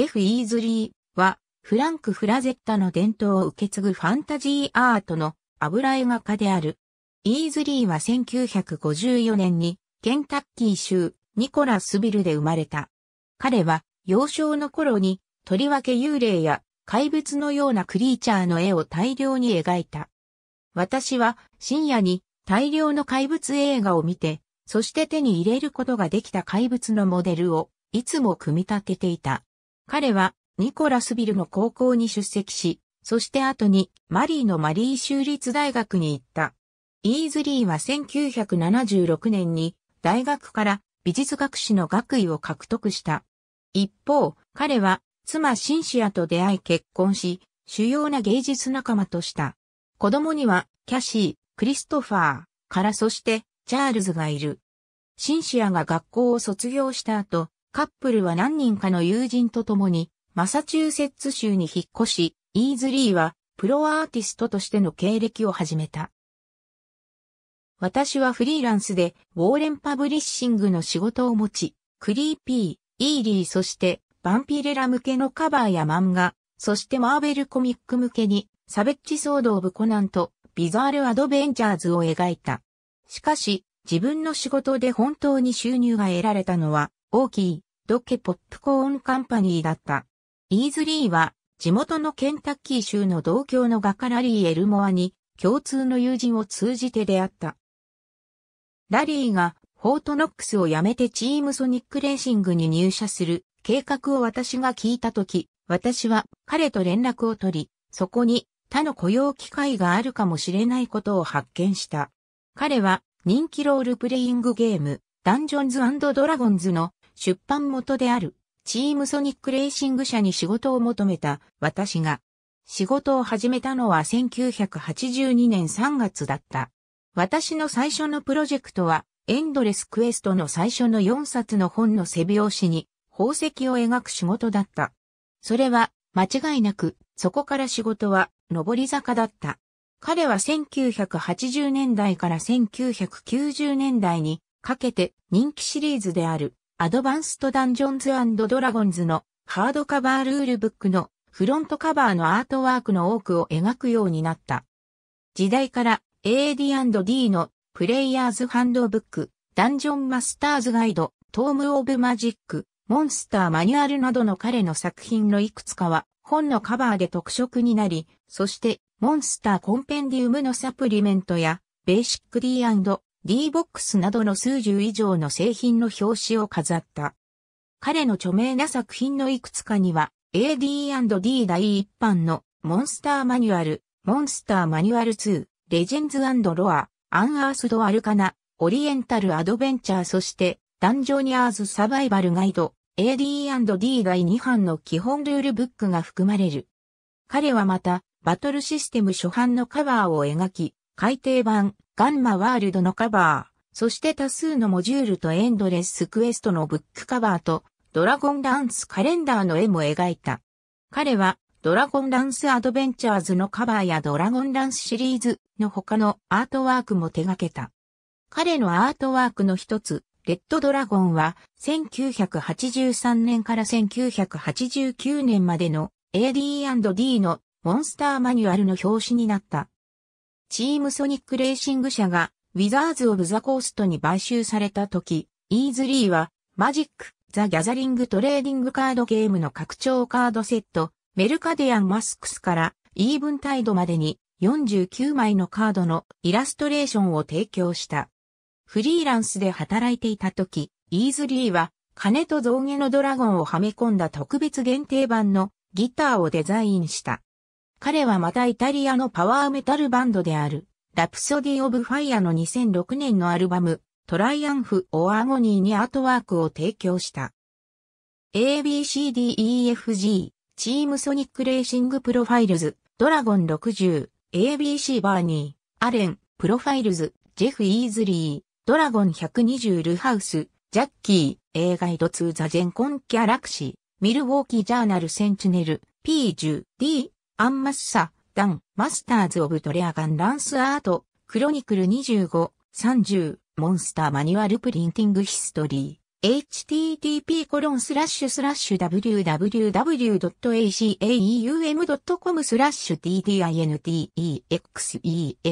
ジェフ・イーズリーは、フランク・フラゼッタの伝統を受け継ぐファンタジーアートの油絵画家である。イーズリーは1954年にケンタッキー州ニコラスビルで生まれた。彼は幼少の頃にとりわけ幽霊や怪物のようなクリーチャーの絵を大量に描いた。私は深夜に大量の怪物映画を見て、そして手に入れることができた怪物のモデルをいつも組み立てていた。彼はニコラスビルの高校に出席し、そして後にマリーのマリー州立大学に行った。イーズリーは1976年に大学から美術学士の学位を獲得した。一方、彼は妻シンシアと出会い結婚し、主要な芸術仲間とした。子供にはキャシー、クリストファーからそしてチャールズがいる。シンシアが学校を卒業した後、カップルは何人かの友人と共に、マサチューセッツ州に引っ越し、イーズリーは、プロアーティストとしての経歴を始めた。私はフリーランスで、ウォーレンパブリッシングの仕事を持ち、クリーピー、イーリーそして、バンピレラ向けのカバーや漫画、そしてマーベルコミック向けに、サベッー騒動部コナンと、ビザールアドベンチャーズを描いた。しかし、自分の仕事で本当に収入が得られたのは、大きい、ドケポップコーンカンパニーだった。イーズリーは、地元のケンタッキー州の同郷の画家ラリー・エルモアに、共通の友人を通じて出会った。ラリーが、フォートノックスを辞めてチームソニックレーシングに入社する計画を私が聞いたとき、私は彼と連絡を取り、そこに他の雇用機会があるかもしれないことを発見した。彼は人気ロールプレイングゲーム、ダンジョンズドラゴンズの出版元である、チームソニックレーシング社に仕事を求めた私が、仕事を始めたのは1982年3月だった。私の最初のプロジェクトは、エンドレスクエストの最初の4冊の本の背表紙に、宝石を描く仕事だった。それは、間違いなく、そこから仕事は、上り坂だった。彼は1980年代から1990年代にかけて人気シリーズであるアドバンストダンジョンズドラゴンズのハードカバールールブックのフロントカバーのアートワークの多くを描くようになった。時代から AD&D のプレイヤーズハンドブック、ダンジョンマスターズガイド、トームオブマジック、モンスターマニュアルなどの彼の作品のいくつかは本のカバーで特色になり、そしてモンスターコンペンディウムのサプリメントやベーシック D& D-BOX などの数十以上の製品の表紙を飾った。彼の著名な作品のいくつかには、AD&D 第一版のモンスターマニュアル、モンスターマニュアル2、レジェンズロア、アンアースドアルカナ、オリエンタルアドベンチャーそして、ダンジョニアーズサバイバルガイド、AD&D 第2版の基本ルールブックが含まれる。彼はまた、バトルシステム初版のカバーを描き、改訂版、ガンマワールドのカバー、そして多数のモジュールとエンドレスクエストのブックカバーと、ドラゴンダンスカレンダーの絵も描いた。彼は、ドラゴンダンスアドベンチャーズのカバーやドラゴンダンスシリーズの他のアートワークも手掛けた。彼のアートワークの一つ、レッドドラゴンは1983年から1989年までの AD&D のモンスターマニュアルの表紙になった。チームソニックレーシング社がウィザーズ・オブ・ザ・コーストに買収された時、イーズリーはマジック・ザ・ギャザリング・トレーディング・カードゲームの拡張カードセット、メルカデアン・マスクスからイーブンタイドまでに49枚のカードのイラストレーションを提供した。フリーランスで働いていた時、イーズリーは金と象牙のドラゴンをはめ込んだ特別限定版のギターをデザインした。彼はまたイタリアのパワーメタルバンドである、ラプソディ・オブ・ファイアの2006年のアルバム、トライアンフ・オ・アゴニーにアートワークを提供した。ABCDEFG、チームソニックレーシングプロファイルズ、ドラゴン60、ABC バーニー、アレン、プロファイルズ、ジェフ・イーズリー、ドラゴン120ルハウス、ジャッキー、A ガイドツー・ザ・ジェンコン・キャラクシー、ミルウォーキー・ジャーナル・センチネル、P10、D、アンマッサ、ダン、マスターズ・オブ・トレアガン・ランス・アート、クロニクル25、30、モンスター・マニュアル・プリンティング・ヒストリー、http コロンスラッシュスラッシュ www.acaeum.com スラッシュ ddintex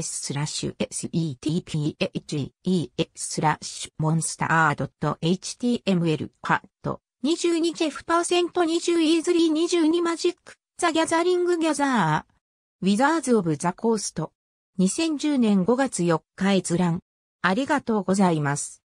スラッシュ setphes スラッシュモンスター .html カット22ジェフパーセント20イーズリー22マジックザ・ギャザリング・ギャザー、ウィザーズ・オブ・ザ・コースト。2010年5月4日閲覧。ありがとうございます。